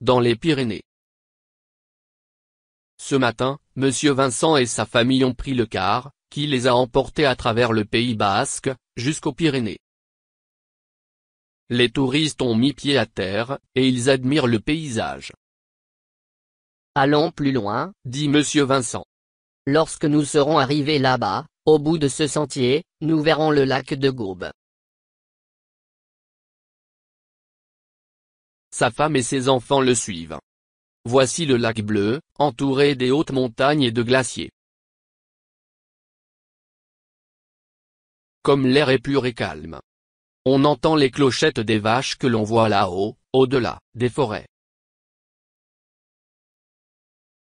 dans les Pyrénées. Ce matin, M. Vincent et sa famille ont pris le car, qui les a emportés à travers le Pays Basque, jusqu'aux Pyrénées. Les touristes ont mis pied à terre, et ils admirent le paysage. Allons plus loin, dit M. Vincent. Lorsque nous serons arrivés là-bas, au bout de ce sentier, nous verrons le lac de Gaube. sa femme et ses enfants le suivent. Voici le lac bleu, entouré des hautes montagnes et de glaciers. Comme l'air est pur et calme. On entend les clochettes des vaches que l'on voit là-haut, au-delà, des forêts.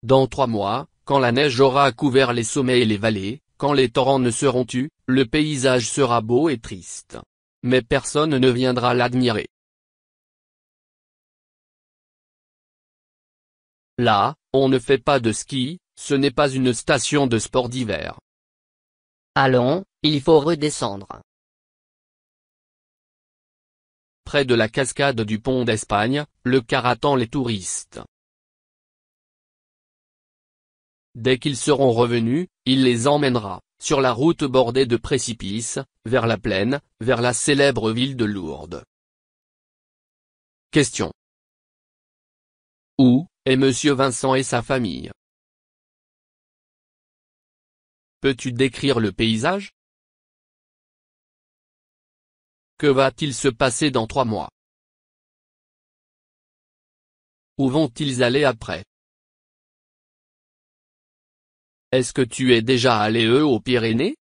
Dans trois mois, quand la neige aura couvert les sommets et les vallées, quand les torrents ne seront tus, le paysage sera beau et triste. Mais personne ne viendra l'admirer. Là, on ne fait pas de ski, ce n'est pas une station de sport d'hiver. Allons, il faut redescendre. Près de la cascade du pont d'Espagne, le car attend les touristes. Dès qu'ils seront revenus, il les emmènera, sur la route bordée de précipices, vers la plaine, vers la célèbre ville de Lourdes. Question. Où, et Monsieur Vincent et sa famille. Peux-tu décrire le paysage Que va-t-il se passer dans trois mois Où vont-ils aller après Est-ce que tu es déjà allé eux aux Pyrénées